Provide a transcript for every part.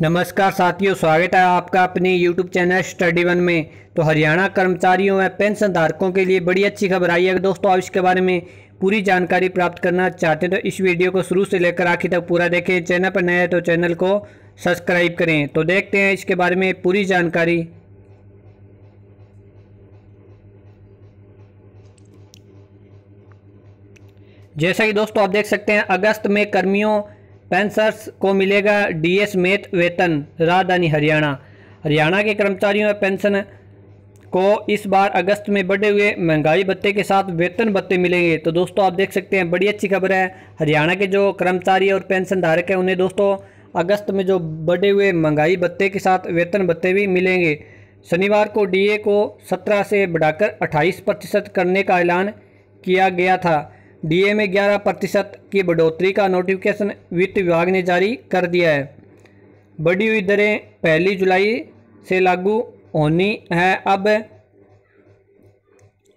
नमस्कार साथियों स्वागत है आपका अपने YouTube चैनल स्टडी वन में तो हरियाणा कर्मचारियों व पेंशन धारकों के लिए बड़ी अच्छी खबर आई है दोस्तों आप इसके बारे में पूरी जानकारी प्राप्त करना चाहते हैं तो इस वीडियो को शुरू से लेकर आखिर तक पूरा देखें चैनल पर नए तो चैनल को सब्सक्राइब करें तो देखते हैं इसके बारे में पूरी जानकारी जैसा कि दोस्तों आप देख सकते हैं अगस्त में कर्मियों पेंशनर्स को मिलेगा डीएस मेत वेतन राजधानी हरियाणा हरियाणा के कर्मचारियों में पेंशन को इस बार अगस्त में बढ़े हुए महंगाई भत्ते के साथ वेतन भत्ते मिलेंगे तो दोस्तों आप देख सकते हैं बड़ी अच्छी खबर है हरियाणा के जो कर्मचारी और पेंशन धारक हैं उन्हें दोस्तों अगस्त में जो बढ़े हुए महंगाई भत्ते के साथ वेतन भत्ते भी मिलेंगे शनिवार को डीए को 17 से बढ़ाकर 28 प्रतिशत करने का ऐलान किया गया था डीए में 11 प्रतिशत की बढ़ोतरी का नोटिफिकेशन वित्त विभाग ने जारी कर दिया है बढ़ी हुई दरें पहली जुलाई से लागू होनी है अब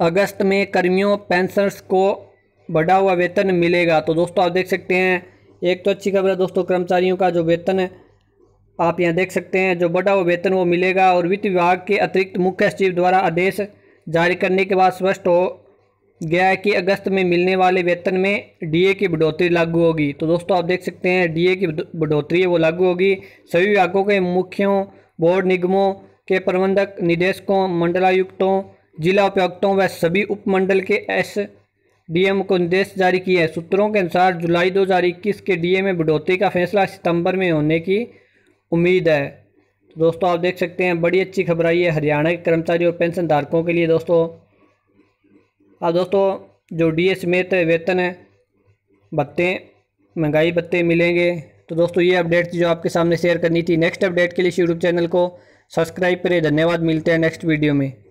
अगस्त में कर्मियों पेंशनर्स को बढ़ा हुआ वेतन मिलेगा तो दोस्तों आप देख सकते हैं एक तो अच्छी खबर है दोस्तों कर्मचारियों का जो वेतन आप यहाँ देख सकते हैं जो बढ़ा हुआ वेतन वो मिलेगा और वित्त विभाग के अतिरिक्त मुख्य सचिव द्वारा आदेश जारी करने के बाद स्पष्ट हो गया है कि अगस्त में मिलने वाले वेतन में डीए की बढ़ोतरी लागू होगी तो दोस्तों आप देख सकते हैं डीए की बढ़ोतरी है वो लागू होगी सभी विभागों के मुख्यों बोर्ड निगमों के प्रबंधक निदेशकों मंडलायुक्तों जिला उपायुक्तों व सभी उपमंडल के एस डीएम को निर्देश जारी किए हैं सूत्रों के अनुसार जुलाई दो के डी में बढ़ोतरी का फैसला सितंबर में होने की उम्मीद है तो दोस्तों आप देख सकते हैं बड़ी अच्छी खबर आई है हरियाणा के कर्मचारी और पेंशनधारकों के लिए दोस्तों अब हाँ दोस्तों जो डी ए समेत वेतन भत्ते महंगाई भत्ते मिलेंगे तो दोस्तों ये अपडेट जो आपके सामने शेयर करनी थी नेक्स्ट अपडेट के लिए यूट्यूब चैनल को सब्सक्राइब करें धन्यवाद मिलते हैं नेक्स्ट वीडियो में